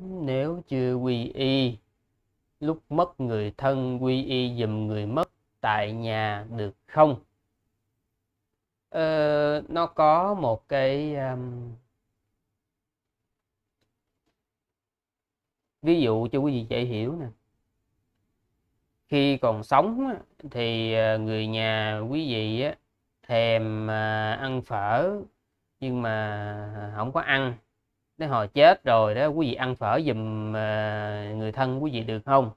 nếu chưa quy y lúc mất người thân quy y dùm người mất tại nhà được không ờ, nó có một cái um, ví dụ cho quý vị dễ hiểu nè khi còn sống thì ờ, người nhà quý vị thèm ờ, ăn phở nhưng mà không có ăn tới hồi chết rồi đó quý vị ăn phở dùm ờ, người thân quý vị được không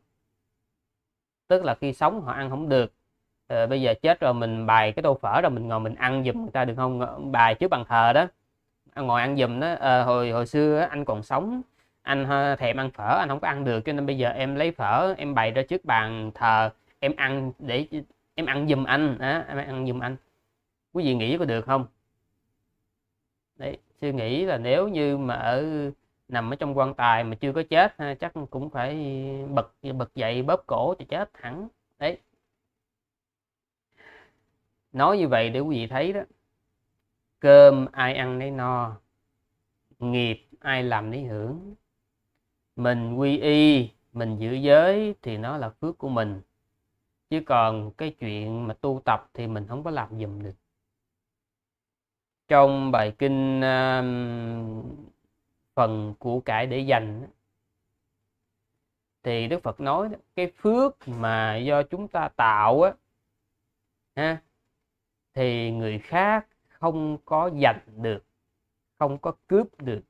tức là khi sống họ ăn không được à, bây giờ chết rồi mình bày cái tô phở rồi mình ngồi mình ăn dùm người ta được không bài trước bàn thờ đó ngồi ăn dùm đó à, hồi hồi xưa anh còn sống anh thèm ăn phở anh không có ăn được cho nên bây giờ em lấy phở em bày ra trước bàn thờ em ăn để em ăn dùm anh đó, em ăn dùm anh quý vị nghĩ có được không đấy suy nghĩ là nếu như mà ở nằm ở trong quan tài mà chưa có chết ha, chắc cũng phải bật bật dậy bóp cổ cho chết hẳn đấy nói như vậy để quý vị thấy đó cơm ai ăn nấy no nghiệp ai làm nấy hưởng mình quy y mình giữ giới thì nó là phước của mình chứ còn cái chuyện mà tu tập thì mình không có làm dùm được trong bài kinh à, phần của cải để dành thì Đức Phật nói cái phước mà do chúng ta tạo á ha, thì người khác không có giành được không có cướp được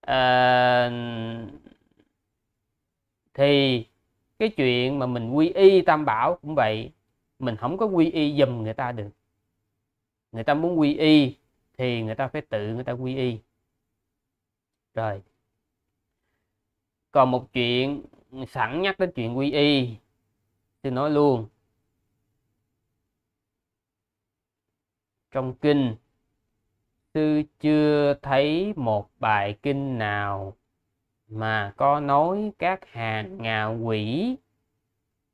à, thì cái chuyện mà mình quy y tam bảo cũng vậy mình không có quy y dùm người ta được người ta muốn quy y thì người ta phải tự người ta quy y rồi còn một chuyện sẵn nhắc đến chuyện quy y thì nói luôn trong kinh sư chưa thấy một bài kinh nào mà có nói các hàng ngạ quỷ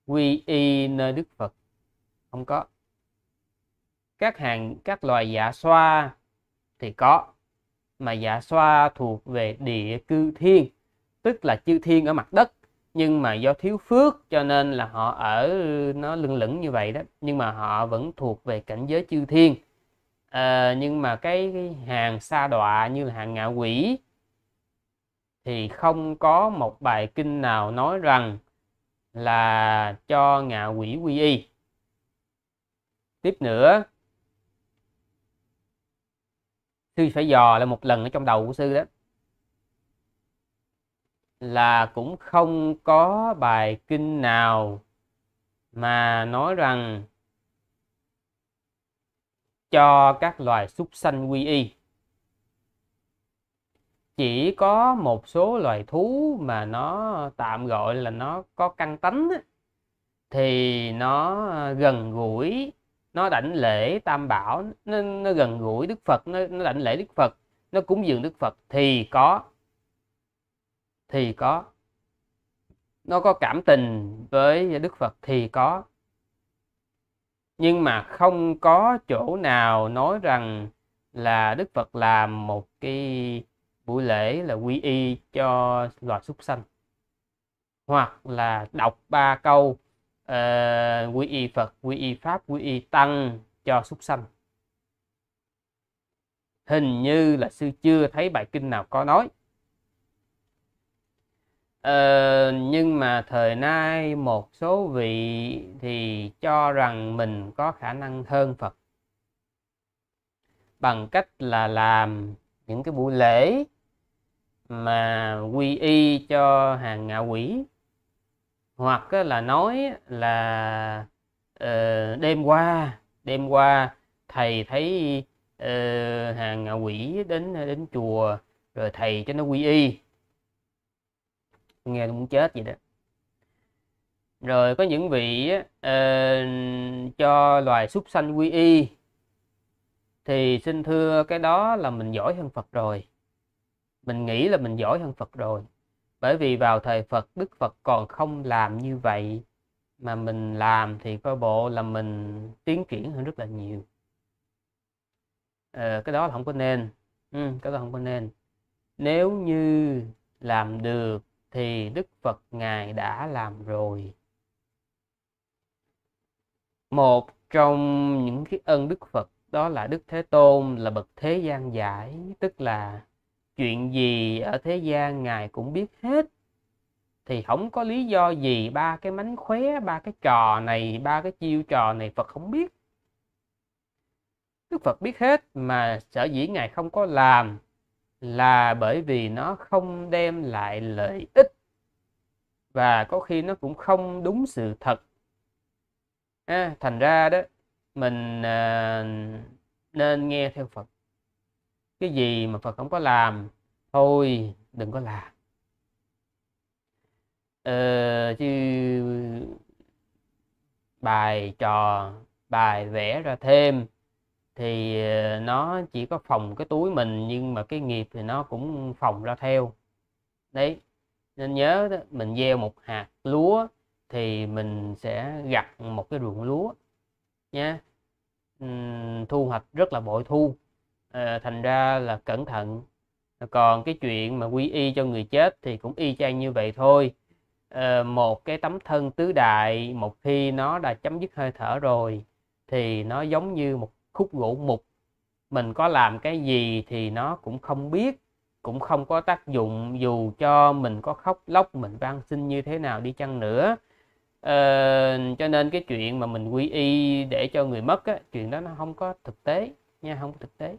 quy y nơi đức phật không có các hàng các loài dạ xoa thì có mà dạ xoa thuộc về địa cư thiên tức là chư thiên ở mặt đất nhưng mà do thiếu phước cho nên là họ ở nó lưng lửng như vậy đó nhưng mà họ vẫn thuộc về cảnh giới chư thiên à, nhưng mà cái, cái hàng sa đọa như là hàng ngạ quỷ thì không có một bài kinh nào nói rằng là cho ngạ quỷ quy y tiếp nữa sư phải dò lại một lần ở trong đầu của sư đó là cũng không có bài kinh nào mà nói rằng cho các loài súc sanh quy y chỉ có một số loài thú mà nó tạm gọi là nó có căn tánh thì nó gần gũi nó đảnh lễ tam bảo nó, nó gần gũi đức phật nó, nó đảnh lễ đức phật nó cúng dường đức phật thì có thì có nó có cảm tình với đức phật thì có nhưng mà không có chỗ nào nói rằng là đức phật làm một cái buổi lễ là quy y cho loài súc sanh hoặc là đọc ba câu uh, ờ, quy y Phật quy y Pháp quy y Tăng cho súc sanh hình như là sư chưa thấy bài kinh nào có nói Ờ, nhưng mà thời nay một số vị thì cho rằng mình có khả năng hơn Phật bằng cách là làm những cái buổi lễ mà quy y cho hàng ngạ quỷ hoặc là nói là uh, đêm qua đêm qua thầy thấy uh, hàng à, quỷ đến ờ, đến chùa rồi thầy cho nó quy y nghe muốn chết vậy đó rồi có những vị uh, cho loài súc sanh quy y thì xin thưa cái đó là mình giỏi hơn phật rồi mình nghĩ là mình giỏi hơn phật rồi bởi vì vào thời Phật Đức Phật còn không làm như vậy mà mình làm thì coi bộ là mình tiến triển hơn rất là nhiều ờ, cái đó là không có nên ừ, cái đó không có nên nếu như làm được thì Đức Phật Ngài đã làm rồi một trong những cái ân Đức Phật đó là Đức Thế Tôn là bậc thế gian giải tức là chuyện gì ở thế gian ngài cũng biết hết thì không có lý do gì ba cái mánh khóe ba cái trò này ba cái chiêu trò này phật không biết đức phật biết hết mà sở dĩ ngài không có làm là bởi vì nó không đem lại lợi ích và có khi nó cũng không đúng sự thật à, thành ra đó mình à, nên nghe theo phật cái gì mà Phật không có làm thôi đừng có làm ờ, chứ bài trò bài vẽ ra thêm thì ờ, nó chỉ có phòng cái túi mình nhưng mà cái nghiệp thì nó cũng phòng ra theo đấy nên nhớ đó, mình gieo một hạt lúa thì mình sẽ gặt một cái ruộng lúa nha thu hoạch rất là bội thu Ờ, thành ra là cẩn thận còn cái chuyện mà quy y cho người chết thì cũng y chang như vậy thôi à, một cái tấm thân tứ đại một khi nó đã chấm dứt hơi thở rồi thì nó giống như một khúc gỗ mục mình có làm cái gì thì nó cũng không biết cũng không có tác dụng dù cho mình có khóc lóc mình van xin như thế nào đi chăng nữa ờ, cho nên cái chuyện mà mình quy y để cho người mất á, chuyện đó nó không có thực tế nha không có thực tế